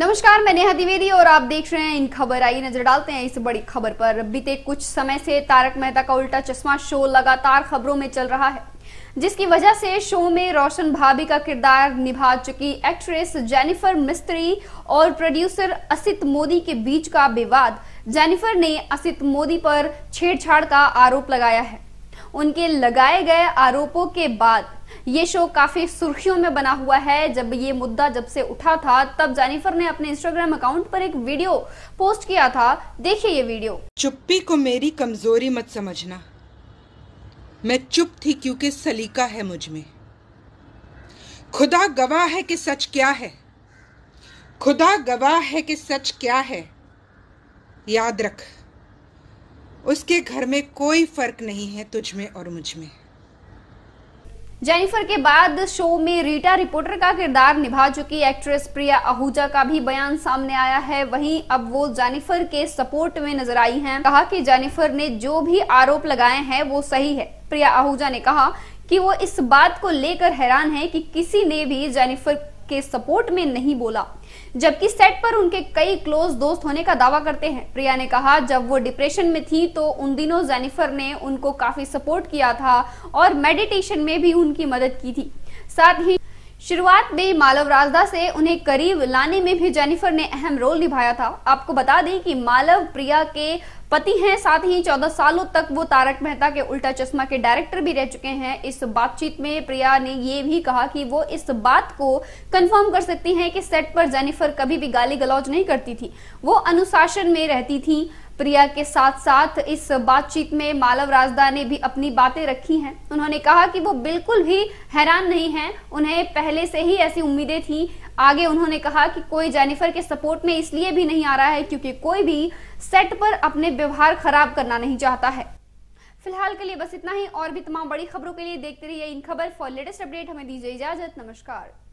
नमस्कार मैं नेहा द्विवेदी और आप देख रहे हैं इन खबर आई नजर डालते हैं इस बड़ी खबर पर बीते कुछ समय से तारक मेहता का उल्टा चश्मा शो लगातार खबरों में चल रहा है जिसकी वजह से शो में रोशन भाभी का किरदार निभा चुकी एक्ट्रेस जेनिफर मिस्त्री और प्रोड्यूसर असित मोदी के बीच का विवाद जेनिफर ने असित मोदी पर छेड़छाड़ का आरोप लगाया है उनके लगाए गए आरोपों के बाद ये शो काफी सुर्खियों में बना हुआ है जब ये मुद्दा जब से उठा था तब जैनिफर ने अपने इंस्टाग्राम अकाउंट पर एक वीडियो पोस्ट किया था देखिए ये वीडियो चुप्पी को मेरी कमजोरी मत समझना मैं चुप थी क्योंकि सलीका है मुझ में खुदा गवाह है कि सच क्या है खुदा गवाह है कि सच क्या है याद रख उसके घर में कोई फर्क नहीं है तुझ में और मुझ में जेनिफर के बाद शो में रीटा रिपोर्टर का किरदार निभा चुकी एक्ट्रेस प्रिया आहूजा का भी बयान सामने आया है वहीं अब वो जेनिफर के सपोर्ट में नजर आई हैं कहा कि जेनिफर ने जो भी आरोप लगाए हैं वो सही है प्रिया आहूजा ने कहा कि वो इस बात को लेकर हैरान है कि किसी ने भी जेनिफर के सपोर्ट में नहीं बोला जबकि सेट पर उनके कई क्लोज दोस्त होने का दावा करते हैं प्रिया ने कहा जब वो डिप्रेशन में थी तो उन दिनों जेनिफर ने उनको काफी सपोर्ट किया था और मेडिटेशन में भी उनकी मदद की थी साथ ही शुरुआत में मालव राजदा से उन्हें करीब लाने में भी जेनिफर ने अहम रोल निभाया था आपको बता दें कि मालव प्रिया के पति हैं साथ ही 14 सालों तक वो तारक मेहता के उल्टा चश्मा के डायरेक्टर भी रह चुके हैं इस बातचीत में प्रिया ने ये भी कहा कि वो इस बात को कंफर्म कर सकती हैं कि सेट पर जेनिफर कभी भी गाली गलौज नहीं करती थी वो अनुशासन में रहती थी प्रिया के साथ साथ इस बातचीत में मालव राजदा ने भी अपनी बातें रखी हैं उन्होंने कहा कि वो बिल्कुल भी हैरान नहीं हैं उन्हें पहले से ही ऐसी उम्मीदें थी आगे उन्होंने कहा कि कोई जेनिफर के सपोर्ट में इसलिए भी नहीं आ रहा है क्योंकि कोई भी सेट पर अपने व्यवहार खराब करना नहीं चाहता है फिलहाल के लिए बस इतना ही और भी तमाम बड़ी खबरों के लिए देखते रहिए इन खबर फॉर लेटेस्ट अपडेट हमें दीजिए इजाजत नमस्कार